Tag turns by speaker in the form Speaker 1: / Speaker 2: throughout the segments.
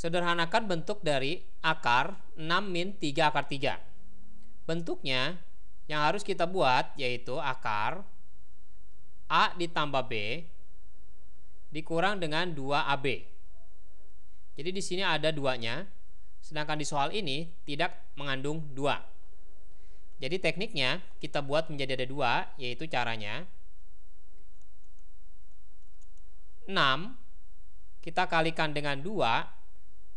Speaker 1: Sederhanakan bentuk dari akar 6 min 3 akar 3. Bentuknya yang harus kita buat yaitu akar A ditambah B dikurang dengan 2AB. Jadi di sini ada duanya, sedangkan di soal ini tidak mengandung 2. Jadi tekniknya kita buat menjadi ada 2 yaitu caranya 6 kita kalikan dengan 2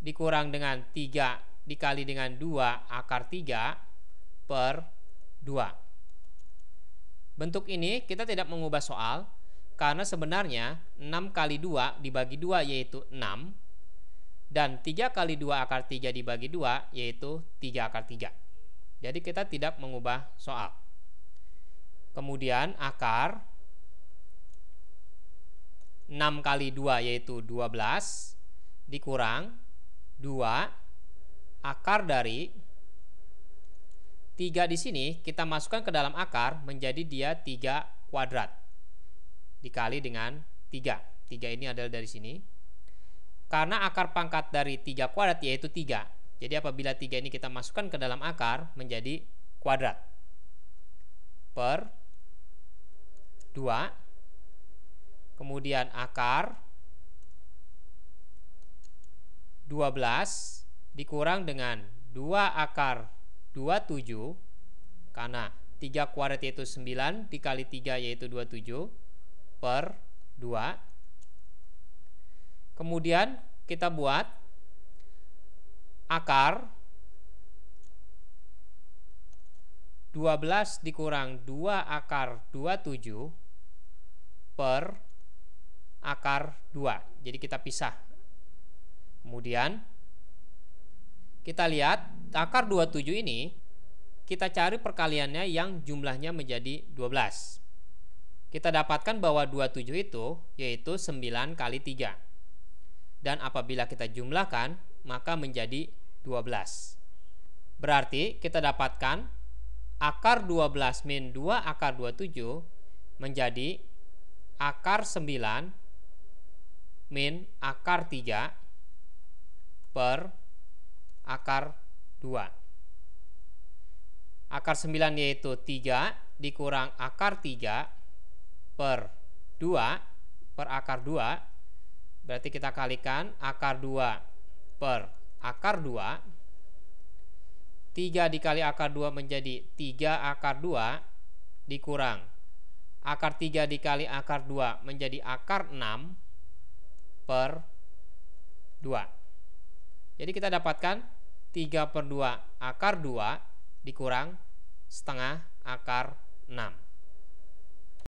Speaker 1: dikurang dengan 3 dikali dengan 2 akar 3 per 2. Bentuk ini kita tidak mengubah soal karena sebenarnya 6 kali 2 dibagi 2 yaitu 6 dan 3 kali 2 akar 3 dibagi 2 yaitu 3 akar 3. Jadi kita tidak mengubah soal. Kemudian akar 6 kali 2 yaitu 12 dikurang 2 akar dari 3 di sini kita masukkan ke dalam akar menjadi dia 3 kuadrat dikali dengan 3 3 ini adalah dari sini karena akar pangkat dari 3 kuadrat yaitu 3 jadi apabila 3 ini kita masukkan ke dalam akar menjadi kuadrat per 2 kemudian akar 12 dikurang dengan 2 akar 27 karena 3 kuadrat yaitu 9 dikali 3 yaitu 27 per 2 kemudian kita buat akar 12 dikurang 2 akar 27 per akar 2 jadi kita pisah Kemudian kita lihat akar 27 ini kita cari perkaliannya yang jumlahnya menjadi 12. Kita dapatkan bahwa 27 itu yaitu 9 kali 3. Dan apabila kita jumlahkan maka menjadi 12. Berarti kita dapatkan akar 12 min 2 akar 27 menjadi akar 9 min akar 3 per akar 2 akar 9 yaitu 3 dikurang akar 3 per 2 per akar 2 berarti kita kalikan akar 2 per akar 2 3 dikali akar 2 menjadi 3 akar 2 dikurang akar 3 dikali akar 2 menjadi akar 6 per 2 jadi kita dapatkan 3 per 2 akar 2 dikurang setengah akar 6.